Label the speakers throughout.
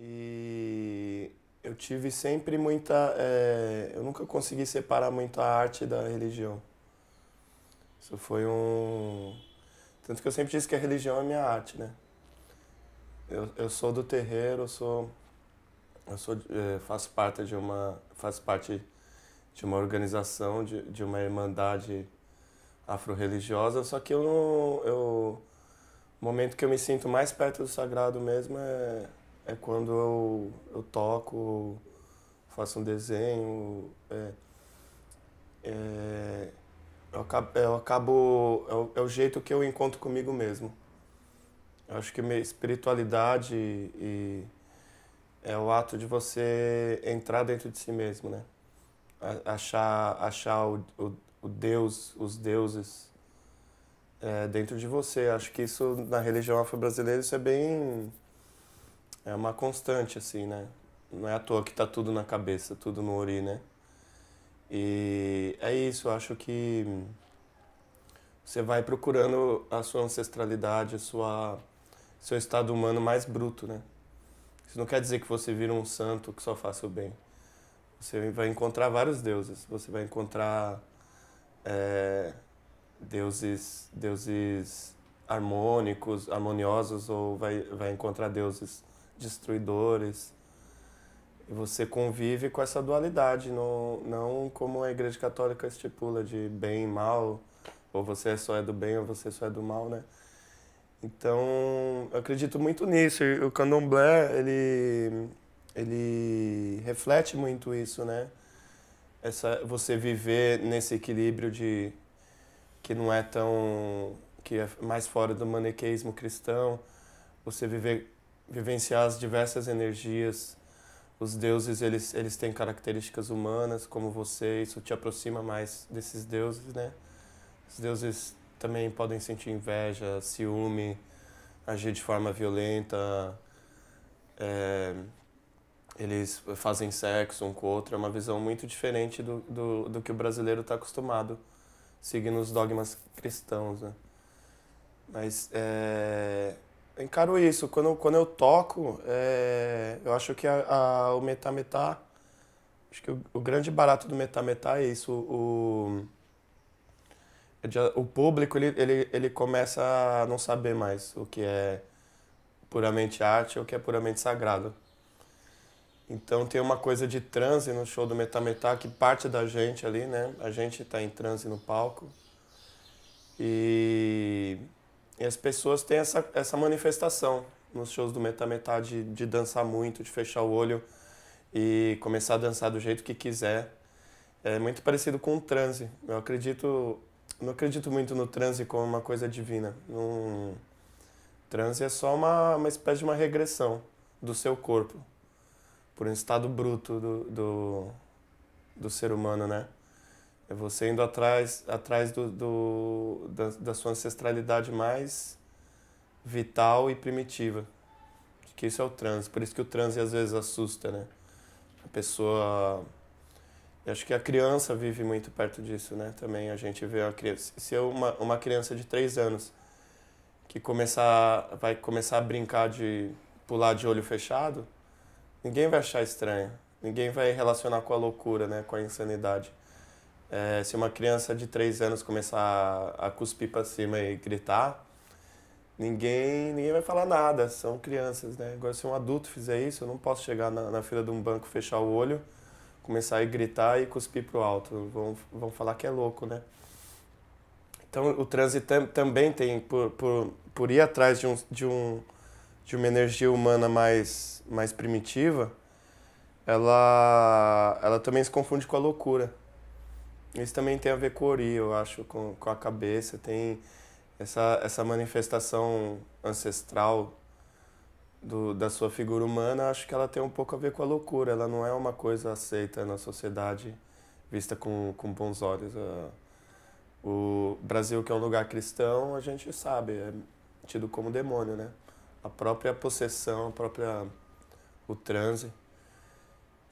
Speaker 1: E eu tive sempre muita. É, eu nunca consegui separar muito a arte da religião. Isso foi um. Tanto que eu sempre disse que a religião é minha arte, né? Eu, eu sou do terreiro, eu sou. Eu sou, é, faço parte de uma. Faço parte de uma organização, de, de uma irmandade afro-religiosa, só que eu não. Eu, o momento que eu me sinto mais perto do sagrado mesmo é é quando eu, eu toco, faço um desenho. É, é, eu acabo, eu acabo é, o, é, o, jeito que eu encontro comigo mesmo. Eu acho que minha espiritualidade e, é o ato de você entrar dentro de si mesmo, né? Achar, achar o, o, o Deus, os deuses é, dentro de você. Acho que isso na religião afro-brasileira isso é bem é uma constante, assim, né? Não é à toa que tá tudo na cabeça, tudo no ori, né? E é isso, eu acho que você vai procurando a sua ancestralidade, a sua seu estado humano mais bruto, né? Isso não quer dizer que você vira um santo que só faça o bem. Você vai encontrar vários deuses. Você vai encontrar é, deuses, deuses harmônicos, harmoniosos, ou vai, vai encontrar deuses destruidores. E você convive com essa dualidade, não, não como a Igreja Católica estipula de bem e mal, ou você só é do bem ou você só é do mal, né? Então, eu acredito muito nisso. o candomblé, ele, ele reflete muito isso, né? Essa, você viver nesse equilíbrio de que não é tão que é mais fora do maniqueísmo cristão, você viver vivenciar as diversas energias. Os deuses, eles, eles têm características humanas, como você, isso te aproxima mais desses deuses, né? Os deuses também podem sentir inveja, ciúme, agir de forma violenta, é, eles fazem sexo um com o outro, é uma visão muito diferente do, do, do que o brasileiro está acostumado, seguindo os dogmas cristãos, né? Mas é, encaro isso. Quando, quando eu toco, é, eu acho que a, a, o metametá. Acho que o, o, grande barato do metametá é isso. O, é o público ele, ele, ele começa a não saber mais o que é puramente arte ou o que é puramente sagrado. Então tem uma coisa de transe no show do Metametá que parte da gente ali, né? A gente está em transe no palco. E e as pessoas têm essa, essa manifestação nos shows do Meta Metade de, dançar muito, de fechar o olho e começar a dançar do jeito que quiser. É muito parecido com o transe. Eu acredito, não acredito muito no transe como uma coisa divina. Não... Transe é só uma, uma espécie de uma regressão do seu corpo por um estado bruto do, do, do ser humano, né? É você indo atrás, atrás do, do, da, da sua ancestralidade mais vital e primitiva. Que isso é o transe. Por isso que o transe às vezes assusta, né? A pessoa. Eu acho que a criança vive muito perto disso, né? Também a gente vê a criança. Se é uma, uma criança de três anos que começar, vai começar a brincar de pular de olho fechado, ninguém vai achar estranho. Ninguém vai relacionar com a loucura, né? Com a insanidade. É, se uma criança de 3 anos começar a cuspir para cima e gritar, ninguém, ninguém vai falar nada, são crianças, né? Agora, se um adulto fizer isso, eu não posso chegar na, na fila de um banco, fechar o olho, começar a gritar e cuspir pro alto. Vão, vão falar que é louco, né? Então, o trânsito tam, também tem, por, por, por ir atrás de, um, de, um, de uma energia humana mais, mais primitiva, ela, ela também se confunde com a loucura. Isso também tem a ver com o Ori, eu acho, com, com a cabeça, tem essa, essa manifestação ancestral do, da sua figura humana, acho que ela tem um pouco a ver com a loucura, ela não é uma coisa aceita na sociedade vista com, com bons olhos. O Brasil, que é um lugar cristão, a gente sabe, é tido como demônio, né? A própria possessão, a própria, o transe.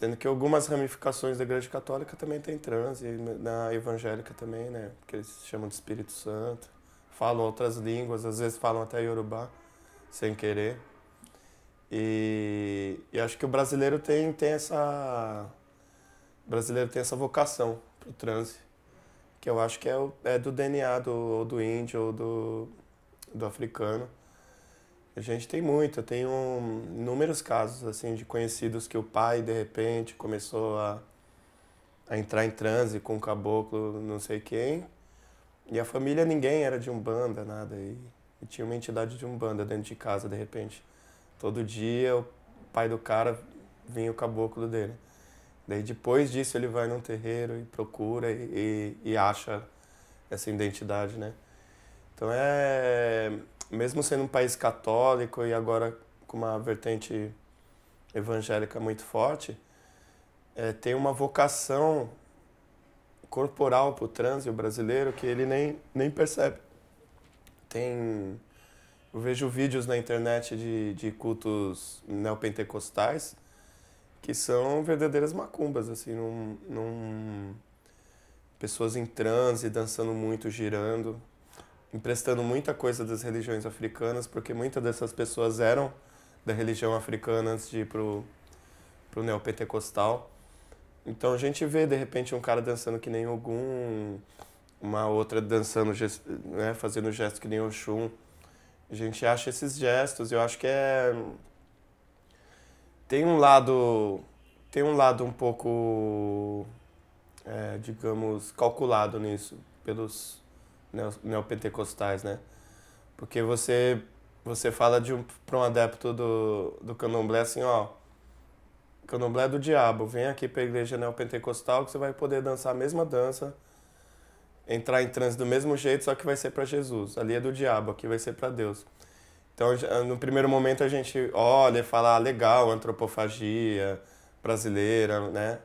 Speaker 1: Sendo que algumas ramificações da Igreja Católica também tem trans, e na evangélica também, né? Porque eles chamam de Espírito Santo, falam outras línguas, às vezes falam até Yorubá, sem querer. E, e acho que o brasileiro tem, tem essa. O brasileiro tem essa vocação pro transe, que eu acho que é, é do DNA do, ou do índio ou do, do africano. A gente tem muito, eu tenho inúmeros casos assim de conhecidos que o pai de repente começou a, a entrar em transe com um caboclo, não sei quem, e a família ninguém era de umbanda, nada, e, e tinha uma entidade de umbanda dentro de casa de repente. Todo dia o pai do cara vinha o caboclo dele. Daí depois disso ele vai num terreiro e procura e, e, e acha essa identidade, né? Então é mesmo sendo um país católico e agora com uma vertente evangélica muito forte, é, tem uma vocação corporal para o trânsito brasileiro que ele nem, nem percebe. Tem, eu vejo vídeos na internet de, de cultos neopentecostais que são verdadeiras macumbas, assim, num, num pessoas em transe, dançando muito, girando emprestando muita coisa das religiões africanas, porque muitas dessas pessoas eram da religião africana antes de ir pro, pro neopentecostal. Então a gente vê, de repente, um cara dançando que nem Ogum, uma outra dançando, né, fazendo gesto que nem Oxum. A gente acha esses gestos, eu acho que é... Tem um lado... Tem um lado um pouco, é, digamos, calculado nisso, pelos neopentecostais, né? Porque você você fala de um, para um adepto do, do candomblé assim, ó, candomblé é do diabo, vem aqui para a igreja neopentecostal que você vai poder dançar a mesma dança, entrar em transe do mesmo jeito, só que vai ser para Jesus. Ali é do diabo, aqui vai ser para Deus. Então, no primeiro momento a gente olha e fala, ah, legal, antropofagia brasileira, né?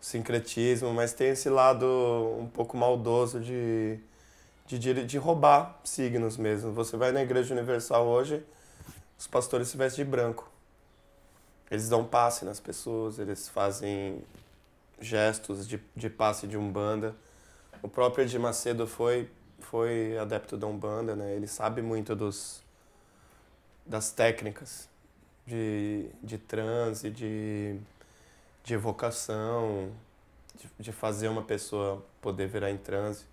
Speaker 1: Sincretismo, mas tem esse lado um pouco maldoso de de, de roubar signos mesmo. Você vai na Igreja Universal hoje, os pastores se vestem de branco. Eles dão passe nas pessoas, eles fazem gestos de, de passe de Umbanda. O próprio Edir Macedo foi, foi adepto da Umbanda, né? Ele sabe muito dos, das técnicas de, de transe, de, de evocação, de, de fazer uma pessoa poder virar em transe.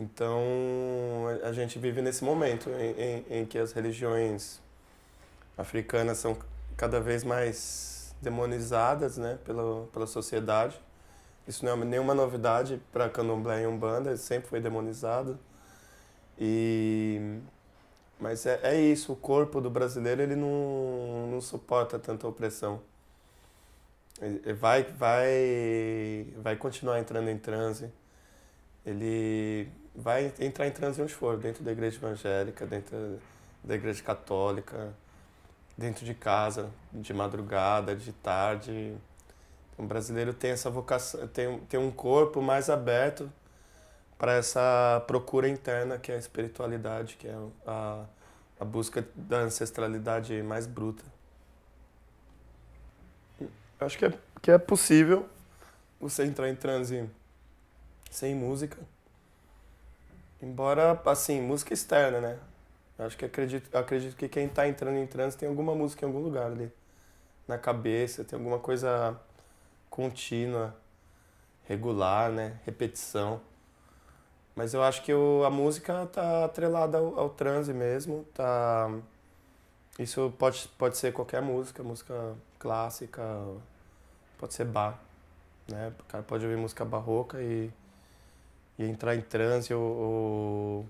Speaker 1: Então, a gente vive nesse momento em, em, em que as religiões africanas são cada vez mais demonizadas né, pela, pela sociedade. Isso não é nenhuma novidade para Candomblé e Umbanda, sempre foi demonizado. E mas é, é isso, o corpo do brasileiro ele não, não suporta tanta opressão. Ele vai, vai, vai continuar entrando em transe. Ele vai entrar em transversal dentro da igreja evangélica, dentro da igreja católica, dentro de casa, de madrugada, de tarde. Então, o brasileiro tem essa vocação, tem, tem um corpo mais aberto para essa procura interna que é a espiritualidade, que é a, a busca da ancestralidade mais bruta. Eu acho que é, que é possível você entrar em transe sem música. Embora, assim, música externa, né? acho que acredito, acredito que quem está entrando em transe tem alguma música em algum lugar ali. Na cabeça, tem alguma coisa contínua, regular, né? Repetição. Mas eu acho que o, a música tá atrelada ao, ao transe mesmo, tá... Isso pode, pode ser qualquer música, música clássica, pode ser bar, né? O cara pode ouvir música barroca e e entrar em transe. Ou, ou...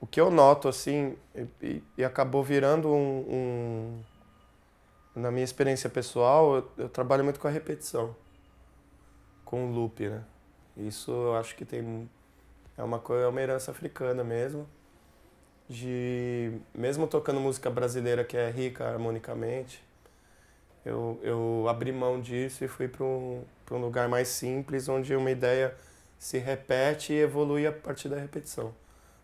Speaker 1: O que eu noto, assim, e, e acabou virando um, um, Na minha experiência pessoal, eu, eu trabalho muito com a repetição, com o loop, né? Isso eu acho que tem. É uma, coisa, é uma herança africana mesmo de mesmo tocando música brasileira que é rica harmonicamente, eu, eu abri mão disso e fui para um, um lugar mais simples, onde uma ideia se repete e evolui a partir da repetição.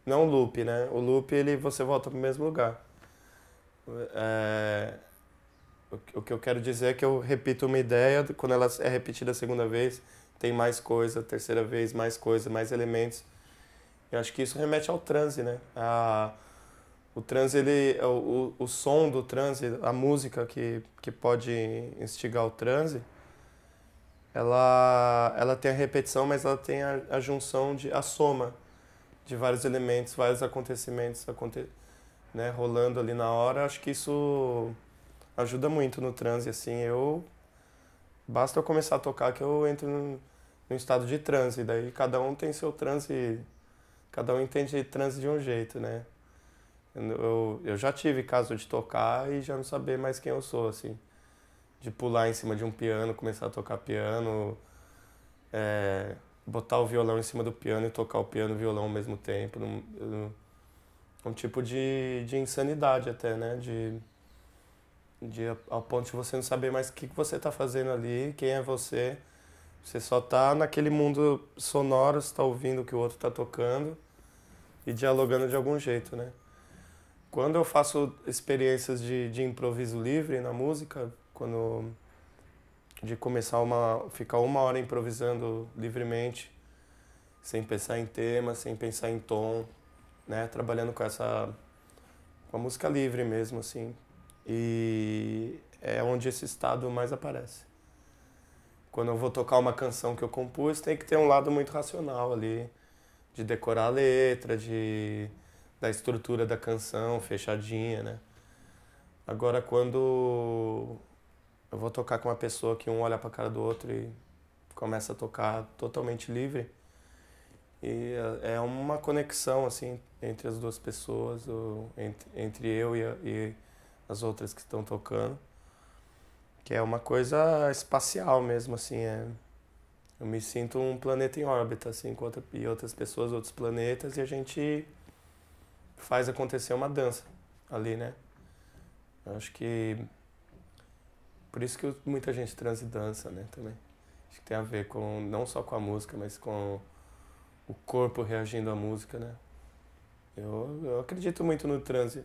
Speaker 1: Não o loop, né? O loop ele você volta para o mesmo lugar. É... O que eu quero dizer é que eu repito uma ideia, quando ela é repetida a segunda vez, tem mais coisa, terceira vez, mais coisa, mais elementos. Eu acho que isso remete ao transe, né? A, o transe, ele, é o, o som do transe, a música que, que pode instigar o transe, ela, ela tem a repetição, mas ela tem a, a junção, de a soma de vários elementos, vários acontecimentos aconte, né, rolando ali na hora. Acho que isso ajuda muito no transe, assim. Eu... Basta eu começar a tocar que eu entro num, num estado de transe. Daí cada um tem seu transe... Cada um entende transe de um jeito, né? Eu, eu já tive caso de tocar e já não saber mais quem eu sou, assim de pular em cima de um piano, começar a tocar piano, é, botar o violão em cima do piano e tocar o piano e o violão ao mesmo tempo. Um, um tipo de, de insanidade até, né? De, de, ao ponto de você não saber mais o que, que você está fazendo ali, quem é você. Você só está naquele mundo sonoro, está ouvindo o que o outro está tocando e dialogando de algum jeito, né? Quando eu faço experiências de, de improviso livre na música, quando de começar uma ficar uma hora improvisando livremente, sem pensar em tema, sem pensar em tom, né, trabalhando com essa com a música livre mesmo assim. E é onde esse estado mais aparece. Quando eu vou tocar uma canção que eu compus, tem que ter um lado muito racional ali, de decorar a letra, de da estrutura da canção fechadinha, né? Agora quando vou tocar com uma pessoa que um olha para a cara do outro e começa a tocar totalmente livre. E eh, é uma conexão, assim, entre as duas pessoas, ou entre, entre eu e, a, e as outras que estão tocando. Que é uma coisa espacial mesmo, assim, é... Eu me sinto um planeta em órbita, assim, com outra, e outras pessoas, outros planetas, e a gente faz acontecer uma dança ali, né? Eu acho que por isso que muita gente trans e dança, né, também. Acho que tem a ver com, não só com a música, mas com o corpo reagindo à música, né. Eu, eu acredito muito no transe.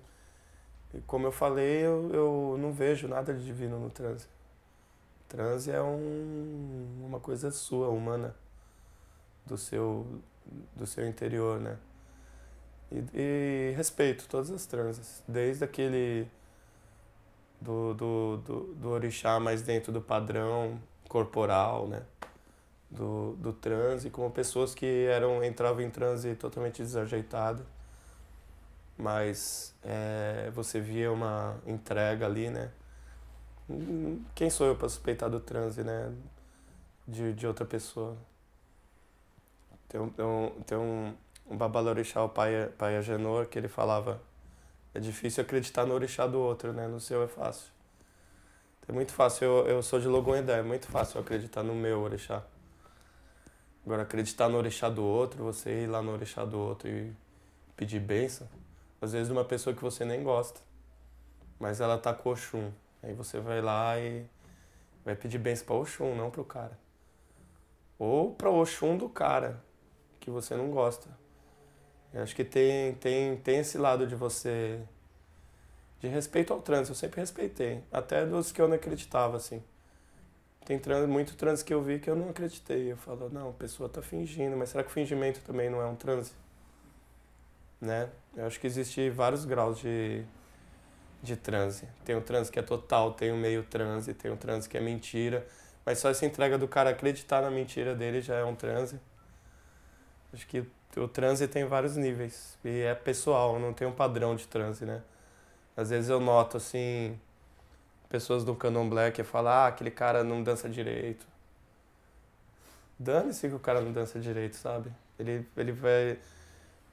Speaker 1: Como eu falei, eu, eu não vejo nada de divino no transe. Transe é um, uma coisa sua, humana, do seu, do seu interior, né? E, e respeito todas as transes, desde aquele do, do, do, do orixá mais dentro do padrão corporal, né? Do, do transe, como pessoas que eram entravam em transe totalmente desajeitado mas é, você via uma entrega ali, né? Quem sou eu para suspeitar do transe, né? De, de outra pessoa. Tem um, tem um, tem um, um babalorixá, o pai Paia Genor, que ele falava é difícil acreditar no orixá do outro, né? No seu é fácil. É muito fácil, eu, eu sou de Logonhedé, é muito fácil acreditar no meu orixá. Agora, acreditar no orixá do outro, você ir lá no orixá do outro e pedir benção, às vezes de uma pessoa que você nem gosta, mas ela tá com Oxum. Aí você vai lá e vai pedir benção pra Oxum, não pro cara. Ou pra Oxum do cara, que você não gosta. Eu acho que tem, tem, tem esse lado de você. De respeito ao trânsito, eu sempre respeitei. Até dos que eu não acreditava, assim. Tem trans, muito transe que eu vi que eu não acreditei. Eu falo, não, a pessoa tá fingindo, mas será que o fingimento também não é um transe Né? Eu acho que existe vários graus de, de transe. Tem o transe que é total, tem o meio transe, tem o transe que é mentira. Mas só essa entrega do cara acreditar na mentira dele já é um transe. Acho que o transe tem vários níveis e é pessoal, não tem um padrão de transe, né? Às vezes eu noto assim pessoas do candomblé black falam: "Ah, aquele cara não dança direito". Dane-se que o cara não dança direito, sabe? Ele ele vai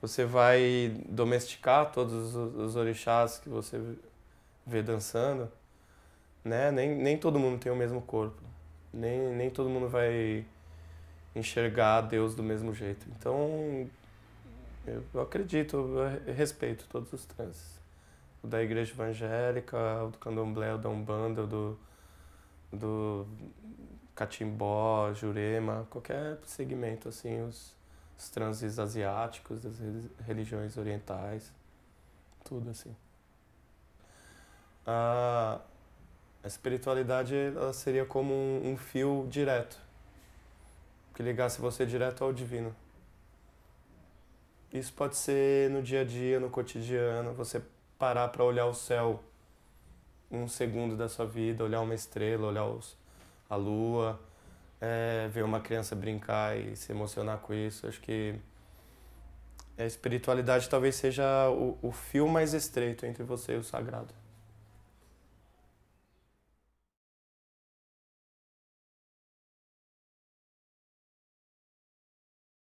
Speaker 1: você vai domesticar todos os orixás que você vê dançando, né? Nem nem todo mundo tem o mesmo corpo. Nem nem todo mundo vai enxergar Deus do mesmo jeito. Então, eu acredito, eu respeito todos os transes. O da igreja evangélica, o do candomblé, o da umbanda, o do, do catimbó, jurema, qualquer segmento, assim, os, os transes asiáticos, das religiões orientais, tudo assim. A, a espiritualidade ela seria como um, um fio direto que ligasse você direto ao divino. Isso pode ser no dia a dia, no cotidiano, você parar para olhar o céu um segundo da sua vida, olhar uma estrela, olhar os, a lua, é, ver uma criança brincar e se emocionar com isso. Acho que a espiritualidade talvez seja o, o fio mais estreito entre você e o sagrado.